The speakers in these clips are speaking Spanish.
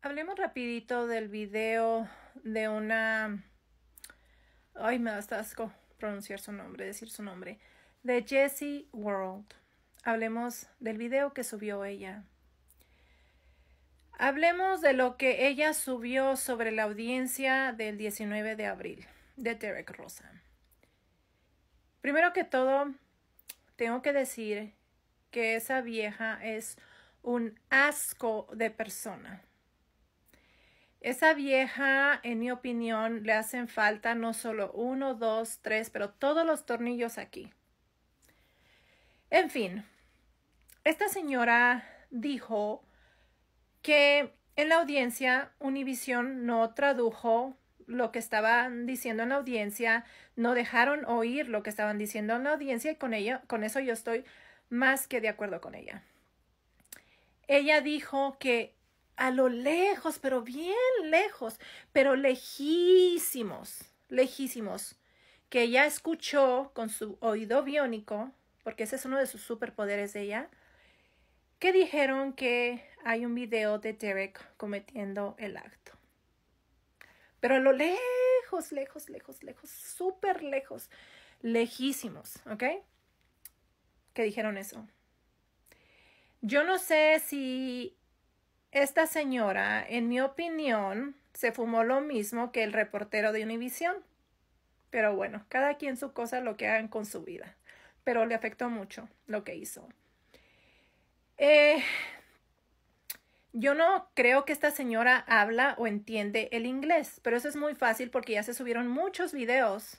Hablemos rapidito del video de una... Ay, me da asco pronunciar su nombre, decir su nombre. De Jessie World. Hablemos del video que subió ella. Hablemos de lo que ella subió sobre la audiencia del 19 de abril de Derek Rosa. Primero que todo, tengo que decir que esa vieja es un asco de persona. Esa vieja, en mi opinión, le hacen falta no solo uno, dos, tres, pero todos los tornillos aquí. En fin, esta señora dijo que en la audiencia Univision no tradujo lo que estaban diciendo en la audiencia, no dejaron oír lo que estaban diciendo en la audiencia y con ello, con eso yo estoy más que de acuerdo con ella. Ella dijo que a lo lejos, pero bien lejos, pero lejísimos, lejísimos, que ella escuchó con su oído biónico, porque ese es uno de sus superpoderes de ella, que dijeron que hay un video de Derek cometiendo el acto. Pero a lo lejos, lejos, lejos, lejos, súper lejos, lejísimos, ¿ok? Que dijeron eso. Yo no sé si esta señora, en mi opinión, se fumó lo mismo que el reportero de Univisión. Pero bueno, cada quien su cosa, lo que hagan con su vida. Pero le afectó mucho lo que hizo. Eh, yo no creo que esta señora habla o entiende el inglés, pero eso es muy fácil porque ya se subieron muchos videos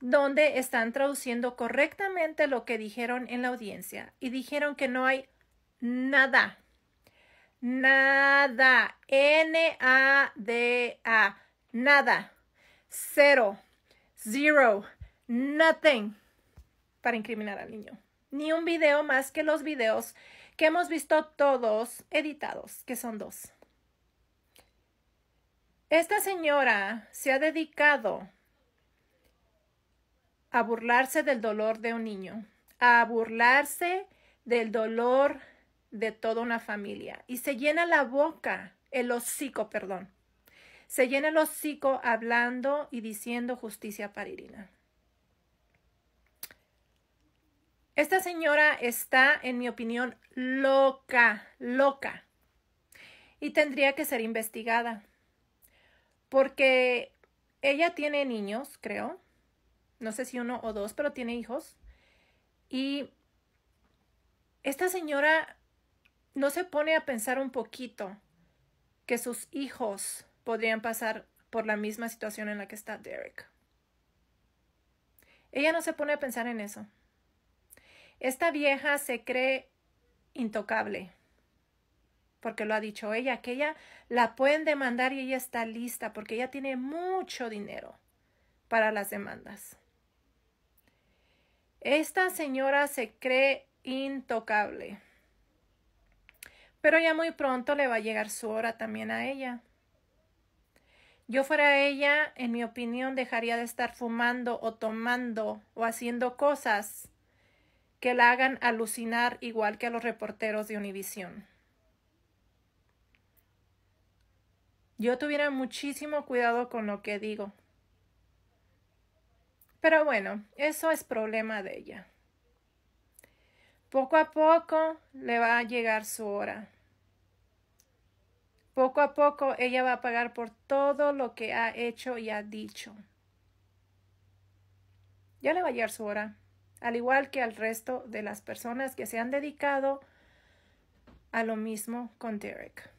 donde están traduciendo correctamente lo que dijeron en la audiencia y dijeron que no hay nada nada, N-A-D-A, nada, cero, zero, nothing, para incriminar al niño. Ni un video más que los videos que hemos visto todos editados, que son dos. Esta señora se ha dedicado a burlarse del dolor de un niño, a burlarse del dolor de de toda una familia. Y se llena la boca, el hocico, perdón. Se llena el hocico hablando y diciendo justicia para Irina. Esta señora está, en mi opinión, loca, loca. Y tendría que ser investigada. Porque ella tiene niños, creo. No sé si uno o dos, pero tiene hijos. Y esta señora no se pone a pensar un poquito que sus hijos podrían pasar por la misma situación en la que está Derek. Ella no se pone a pensar en eso. Esta vieja se cree intocable, porque lo ha dicho ella, que ella la pueden demandar y ella está lista, porque ella tiene mucho dinero para las demandas. Esta señora se cree intocable pero ya muy pronto le va a llegar su hora también a ella. Yo fuera ella, en mi opinión, dejaría de estar fumando o tomando o haciendo cosas que la hagan alucinar igual que a los reporteros de Univision. Yo tuviera muchísimo cuidado con lo que digo. Pero bueno, eso es problema de ella. Poco a poco le va a llegar su hora. Poco a poco ella va a pagar por todo lo que ha hecho y ha dicho. Ya le va a llegar su hora, al igual que al resto de las personas que se han dedicado a lo mismo con Derek.